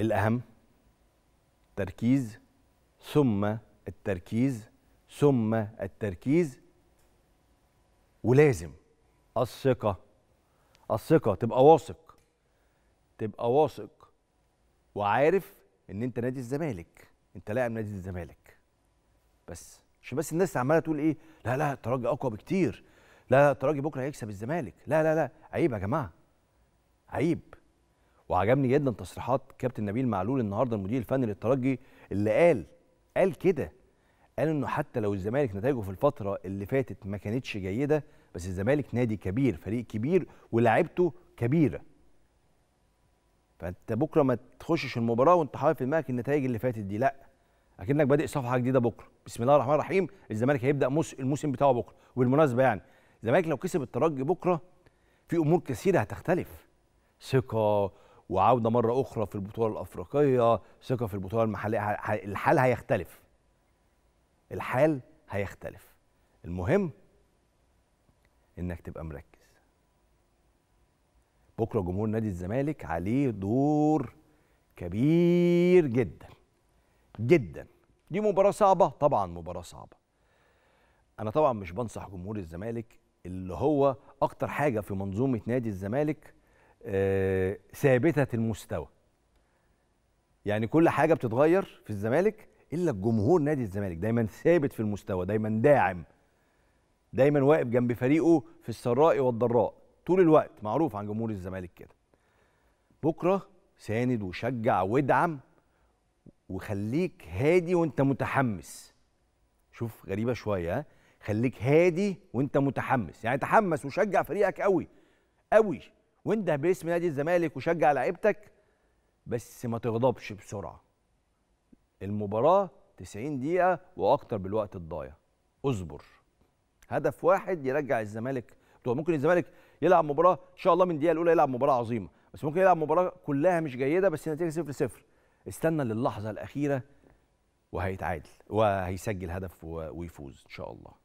الأهم تركيز ثم التركيز ثم التركيز ولازم الثقة الثقة تبقى واثق تبقى واثق وعارف ان انت نادي الزمالك انت لاعب نادي الزمالك بس مش بس الناس عماله تقول ايه لا لا الترجي اقوى بكتير لا لا الترجي بكره هيكسب الزمالك لا لا لا عيب يا جماعه عيب وعجبني جدا تصريحات كابتن نبيل معلول النهارده المدير الفني للترجي اللي قال قال كده قال انه حتى لو الزمالك نتائجه في الفتره اللي فاتت ما كانتش جيده بس الزمالك نادي كبير فريق كبير ولاعيبته كبيره فانت بكره ما تخشش المباراه وانت حاطط في دماغك النتائج اللي فاتت دي لا اكنك بادئ صفحه جديده بكره بسم الله الرحمن الرحيم الزمالك هيبدا الموسم بتاعه بكره وبالمناسبه يعني الزمالك لو كسب الترجي بكره في امور كثيره هتختلف ثقه وعوده مره اخرى في البطوله الافريقيه ثقه في البطوله المحليه الحال هيختلف الحال هيختلف المهم انك تبقى مركز بكره جمهور نادي الزمالك عليه دور كبير جدا جدا دي مباراه صعبه طبعا مباراه صعبه انا طبعا مش بنصح جمهور الزمالك اللي هو اكتر حاجه في منظومه نادي الزمالك آه ثابته المستوى يعني كل حاجه بتتغير في الزمالك الا الجمهور نادي الزمالك دايما ثابت في المستوى دايما داعم دايما واقف جنب فريقه في السراء والضراء طول الوقت معروف عن جمهور الزمالك كده بكره ساند وشجع وادعم وخليك هادي وانت متحمس شوف غريبه شويه خليك هادي وانت متحمس يعني تحمس وشجع فريقك قوي قوي وانده باسم نادي الزمالك وشجع لعيبتك بس ما تغضبش بسرعه المباراه 90 دقيقه واكتر بالوقت الضايع اصبر هدف واحد يرجع الزمالك طب ممكن الزمالك يلعب مباراه ان شاء الله من الدقيقه الاولى يلعب مباراه عظيمه بس ممكن يلعب مباراه كلها مش جيده بس النتيجه 0 0 استنى للحظه الاخيره وهيتعادل وهيسجل هدف ويفوز ان شاء الله